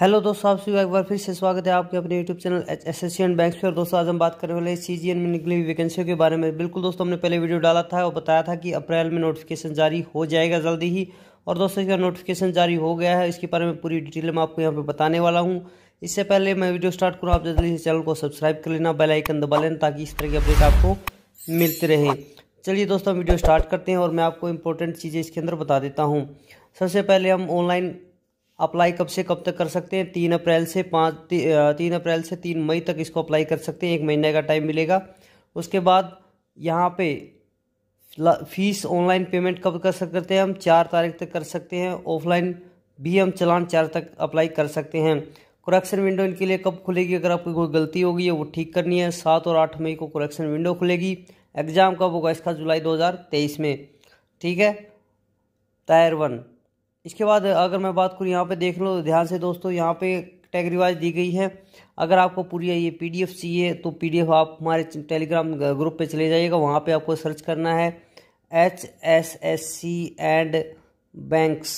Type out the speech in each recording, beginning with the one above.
hello दोस्तों आप सभी एक बार फिर से स्वागत है आपके अपने YouTube channel H S S and bank और दोस्तों आज हम बात करने वाले सी जी एन में निकली हुई वैकेंसियों के बारे में बिल्कुल दोस्तों हमने पहले वीडियो डाला था और बताया था कि अप्रैल में नोटिफिकेशन जारी हो जाएगा जल्दी ही और दोस्तों इसका नोटिफिकेशन जारी हो गया है इसके बारे में पूरी डिटेल मैं आपको यहाँ पर बताने वाला हूँ इससे पहले मैं वीडियो स्टार्ट करूँ आप जल्दी से चैनल को सब्सक्राइब कर लेना बेलाइकन दबा लेना ताकि इस तरह की अपडेट आपको मिलते रहे चलिए दोस्तों वीडियो स्टार्ट करते हैं और मैं आपको इम्पोर्टेंट चीज़ें इसके अंदर बता देता हूँ सबसे पहले हम ऑनलाइन अप्लाई कब से कब तक कर सकते हैं तीन अप्रैल से पाँच ती, तीन अप्रैल से तीन मई तक इसको अप्लाई कर सकते हैं एक महीने का टाइम मिलेगा उसके बाद यहाँ पे फीस ऑनलाइन पेमेंट कब कर सकते हैं हम चार तारीख तक कर सकते हैं ऑफलाइन भी हम चलान चार तक अप्लाई कर सकते हैं करेक्शन विंडो इनके लिए कब खुलेगी अगर आपकी कोई गलती होगी है वो ठीक करनी है सात और आठ मई को करेक्शन विंडो खुलेगी एग्ज़ाम कब होगा इसका जुलाई 2023 में ठीक है टायर वन इसके बाद अगर मैं बात करूँ यहाँ पे देख लो ध्यान से दोस्तों यहाँ पे कैटेगरी वाइज दी गई है अगर आपको पूरी ये पी डी एफ चाहिए तो पी डी एफ आप हमारे टेलीग्राम ग्रुप पे चले जाइएगा वहाँ पे आपको सर्च करना है H S S C and banks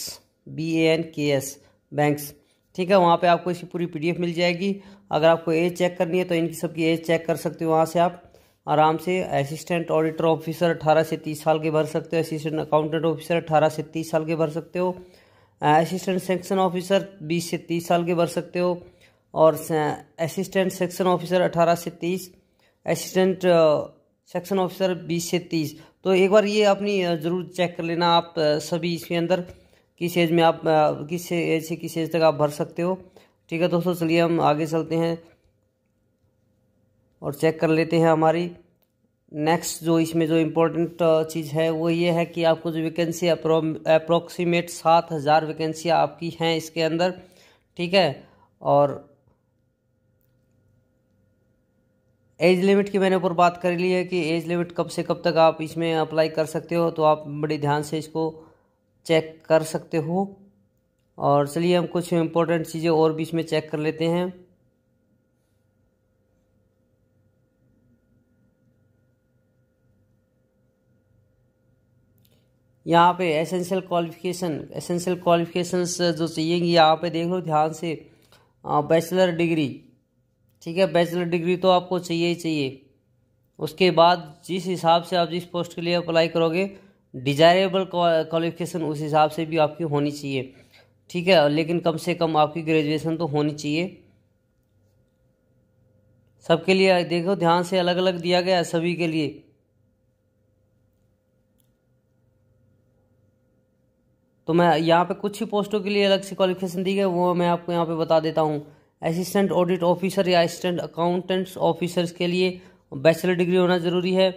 B A N K S banks ठीक है वहाँ पे आपको इसकी पूरी पीडीएफ मिल जाएगी अगर आपको एज चेक करनी है तो इनकी सबकी एज चेक कर सकते हो वहाँ से आप आराम से असिस्टेंट ऑडिटर ऑफिसर अठारह से तीस साल के भर सकते हो असिस्टेंट अकाउंटेंट ऑफिसर अठारह से तीस साल के भर सकते हो असिस्टेंट सेक्शन ऑफिसर बीस से तीस साल के भर सकते हो और असिस्टेंट सेक्शन ऑफिसर अठारह से तीस असिस्टेंट सेक्शन ऑफिसर बीस से तीस तो एक बार ये अपनी ज़रूर चेक कर लेना आप सभी इसके अंदर किस एज में आप किस एज से किस एज तक आप भर सकते हो ठीक है दोस्तों चलिए हम आगे चलते हैं और चेक कर लेते हैं हमारी नेक्स्ट जो इसमें जो इम्पोर्टेंट चीज़ है वो ये है कि आपको जो वैकेंसी अप्रोक्सीमेट सात हज़ार वैकेंसियाँ आपकी हैं इसके अंदर ठीक है और एज लिमिट की मैंने ऊपर बात कर ली है कि एज लिमिट कब से कब तक आप इसमें अप्लाई कर सकते हो तो आप बड़े ध्यान से इसको चेक कर सकते हो और चलिए हम कुछ इम्पोर्टेंट चीज़ें और भी इसमें चेक कर लेते हैं यहाँ पे एसेंशियल क्वालिफिकेशन एसेंशियल क्वालिफिकेशंस जो चाहिए यहाँ पे देख लो ध्यान से बैचलर uh, डिग्री ठीक है बैचलर डिग्री तो आपको चाहिए ही चाहिए उसके बाद जिस हिसाब से आप जिस पोस्ट के लिए अप्लाई करोगे डिजायरेबल क्वालिफिकेशन उस हिसाब से भी आपकी होनी चाहिए ठीक है लेकिन कम से कम आपकी ग्रेजुएशन तो होनी चाहिए सबके लिए देखो ध्यान से अलग अलग दिया गया है सभी के लिए तो मैं यहाँ पे कुछ ही पोस्टों के लिए अलग से क्वालिफिकेशन दी गई वो मैं आपको यहाँ पे बता देता हूँ असिस्टेंट ऑडिट ऑफिसर या असिस्टेंट अकाउंटेंट्स ऑफिसर्स के लिए बैचलर डिग्री होना ज़रूरी है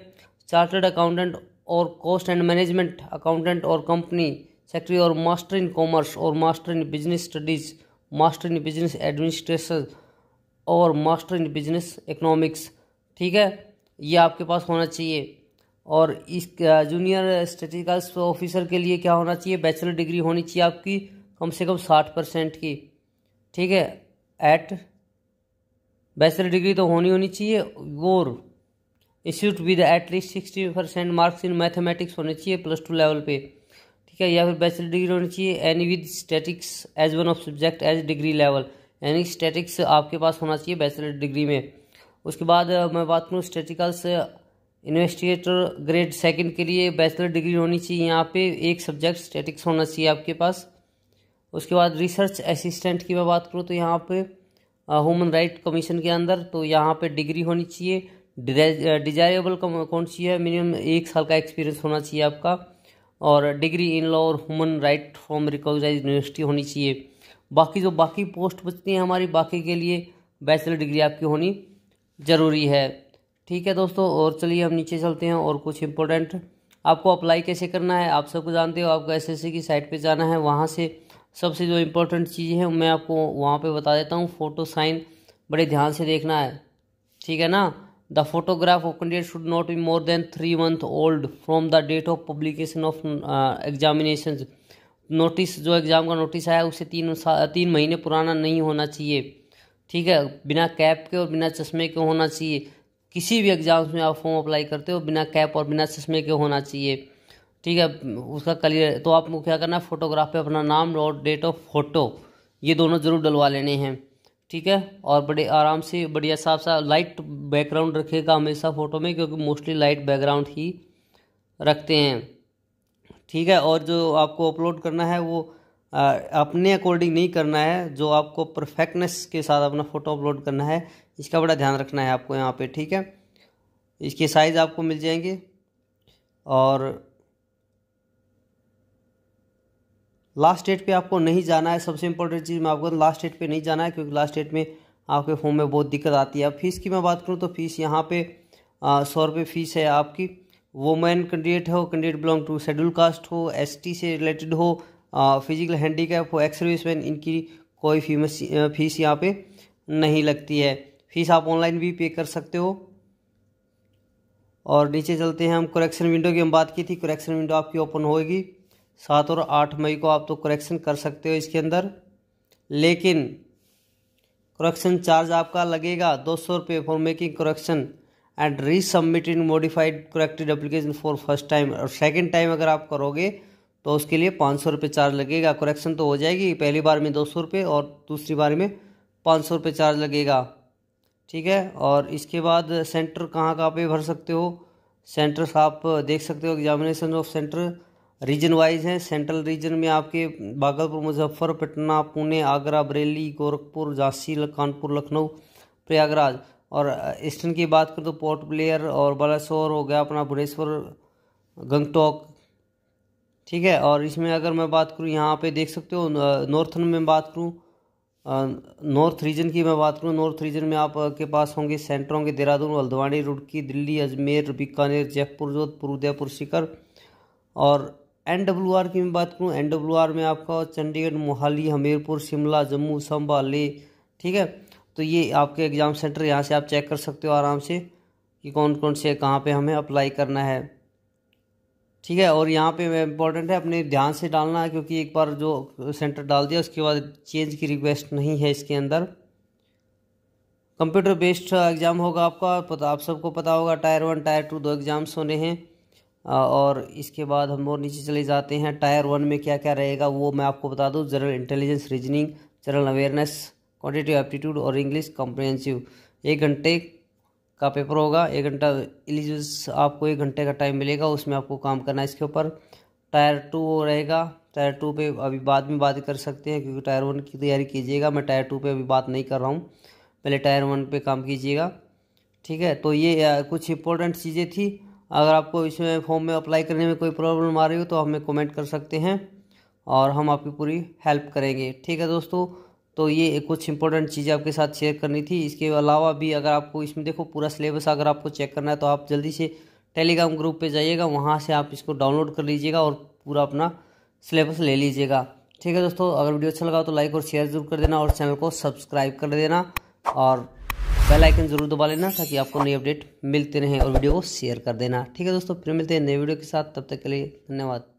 चार्टर्ड अकाउंटेंट और कॉस्ट एंड मैनेजमेंट अकाउंटेंट और कंपनी सेक्रेटरी और मास्टर इन कॉमर्स और master in business studies master in business administration और मास्टर इन बिजनेस इकोनॉमिक्स ठीक है ये आपके पास होना चाहिए और इस जूनियर स्टेटिकल्स ऑफिसर के लिए क्या होना चाहिए बैचलर डिग्री होनी चाहिए आपकी कम से कम साठ परसेंट की ठीक है एट बैचलर डिग्री तो होनी होनी चाहिए और institute with at least sixty percent marks in mathematics होने चाहिए प्लस टू लेवल पे ठीक है या फिर बैचलर डिग्री होनी चाहिए any with statics as one of subject as degree level यानी स्टैटिक्स आपके पास होना चाहिए बैचलर डिग्री में उसके बाद मैं बात करूँ स्टेटिकल्स इन्वेस्टिगेटर ग्रेड सेकंड के लिए बैचलर डिग्री होनी चाहिए यहाँ पे एक सब्जेक्ट स्टैटिक्स होना चाहिए आपके पास उसके बाद रिसर्च असिस्टेंट की मैं बात करूँ तो यहाँ पे ह्यूमन राइट कमीशन के अंदर तो यहाँ पे डिग्री होनी चाहिए डिजायरेबल कौन सी है मिनिमम एक साल का एक्सपीरियंस होना चाहिए आपका और डिग्री इन लॉ और human right from recognise university होनी चाहिए बाकी जो बाकी पोस्ट बचती हैं हमारी बाकी के लिए बैचलर डिग्री आपकी होनी ज़रूरी है ठीक है दोस्तों और चलिए हम नीचे चलते हैं और कुछ इम्पोर्टेंट आपको अप्लाई कैसे करना है आप सबको जानते हो आपको एस की साइट पर जाना है वहाँ से सबसे जो इम्पोर्टेंट चीज़ें हैं मैं आपको वहाँ पे बता देता हूँ फ़ोटो साइन बड़े ध्यान से देखना है ठीक है ना the photograph of candidate should not be more than three month old from the date of publication of examination notice जो एग्ज़ाम का नोटिस आया उसे तीन तीन महीने पुराना नहीं होना चाहिए ठीक है बिना कैप के और बिना चश्मे के होना चाहिए किसी भी एग्ज़ाम्स में आप फॉर्म अप्लाई करते हो बिना कैप और बिना चश्मे के होना चाहिए ठीक है उसका क्लियर तो आपको क्या करना है फोटोग्राफ पे अपना नाम और डेट ऑफ फोटो ये दोनों ज़रूर डलवा लेने हैं ठीक है और बड़े आराम से बढ़िया साफ सा लाइट बैकग्राउंड रखेगा हमेशा फ़ोटो में क्योंकि मोस्टली लाइट बैकग्राउंड ही रखते हैं ठीक है और जो आपको अपलोड करना है वो आ, अपने अकॉर्डिंग नहीं करना है जो आपको परफेक्टनेस के साथ अपना फ़ोटो अपलोड करना है इसका बड़ा ध्यान रखना है आपको यहाँ पे ठीक है इसके साइज़ आपको मिल जाएंगे और लास्ट डेट पे आपको नहीं जाना है सबसे इम्पोर्टेंट चीज़ मैं आपको लास्ट डेट पे नहीं जाना है क्योंकि लास्ट डेट में आपके फॉर्म में बहुत दिक्कत आती है अब फीस की मैं बात करूँ तो फीस यहाँ पर सौ रुपये फ़ीस है आपकी वोमेन कैंडिडेट हो candidate belong to schedule caste हो एसटी से रिलेटेड हो फिजिकल हैंडीकैप हो एक्स सर्विस इनकी कोई फीमस फीस यहाँ पे नहीं लगती है फीस आप ऑनलाइन भी पे कर सकते हो और नीचे चलते हैं हम करेक्शन विंडो की हम बात की थी करेक्शन विंडो आपकी ओपन होएगी सात और आठ मई को आप तो करेक्शन कर सकते हो इसके अंदर लेकिन करेक्शन चार्ज आपका लगेगा दो सौ रुपये for making correction and in modified corrected application for first time और सेकेंड टाइम अगर आप करोगे तो उसके लिए पाँच सौ रुपये चार्ज लगेगा करेक्शन तो हो जाएगी पहली बार में दो सौ रुपये और दूसरी बार में पाँच सौ रुपये चार्ज लगेगा ठीक है और इसके बाद सेंटर कहाँ कहाँ पे भर सकते हो सेंटर्स आप देख सकते हो examination of centre region wise हैं सेंट्रल रीजन में आपके भागलपुर मुजफ्फर पटना पुणे आगरा बरेली गोरखपुर झांसी कानपुर लखनऊ प्रयागराज और ईस्टर्न की बात करें तो पोर्ट ब्लेयर और बालासोर हो गया अपना भुवनेश्वर गंगटोक ठीक है और इसमें अगर मैं बात करूँ यहाँ पे देख सकते हो नॉर्थन में बात करूँ नॉर्थ रीजन की मैं बात करूँ नॉर्थ रीजन में आप के पास होंगे सेंटर होंगे देहरादून हल्द्वानी रुड़की दिल्ली अजमेर बीकानेर जयपुर जोधपुर उदयपुर शिखर और एन डब्ल्यू आर की मैं बात करूँ एन डब्ल्यू आर में आपका चंडीगढ़ मोहाली हमीरपुर शिमला जम्मू संभा ले ठीक है तो ये आपके एग्ज़ाम सेंटर यहाँ से आप चेक कर सकते हो आराम से कि कौन कौन से कहाँ पे हमें अप्लाई करना है ठीक है और यहाँ पे इम्पोर्टेंट है अपने ध्यान से डालना है क्योंकि एक बार जो सेंटर डाल दिया उसके बाद चेंज की रिक्वेस्ट नहीं है इसके अंदर कंप्यूटर बेस्ड एग्ज़ाम होगा आपका पता आप सबको पता होगा टायर वन टायर टू दो एग्ज़ाम्स होने हैं और इसके बाद हम और नीचे चले जाते हैं टायर वन में क्या क्या रहेगा वो मैं आपको बता दूँ general intelligence reasoning general awareness quantitative aptitude और इंग्लिश कॉम्प्रिहेंसिव एक घंटे का पेपर होगा एक घंटा एलिजिबल आपको एक घंटे का टाइम मिलेगा उसमें आपको काम करना है इसके ऊपर टायर टू वो रहेगा टायर टू पे अभी बाद में बात कर सकते हैं क्योंकि टायर वन की तैयारी कीजिएगा मैं टायर टू पे अभी बात नहीं कर रहा हूँ पहले टायर वन पे काम कीजिएगा ठीक है तो ये कुछ इंपॉर्टेंट चीज़ें थी अगर आपको इसमें फॉर्म में अप्लाई करने में कोई प्रॉब्लम आ रही हो तो हमें कॉमेंट कर सकते हैं और हम आपकी पूरी हेल्प करेंगे ठीक है दोस्तों तो ये कुछ इंपॉर्टेंट चीज़ें आपके साथ शेयर करनी थी इसके अलावा भी अगर आपको इसमें देखो पूरा सिलेबस अगर आपको चेक करना है तो आप जल्दी से टेलीग्राम ग्रुप पे जाइएगा वहाँ से आप इसको डाउनलोड कर लीजिएगा और पूरा अपना सिलेबस ले लीजिएगा ठीक है दोस्तों अगर वीडियो अच्छा लगा तो लाइक और शेयर जरूर कर देना और चैनल को सब्सक्राइब कर देना और बेल आइकन जरूर दबा लेना ताकि आपको नई अपडेट मिलते रहें और वीडियो को शेयर कर देना ठीक है दोस्तों फिर मिलते हैं नए वीडियो के साथ तब तक के लिए धन्यवाद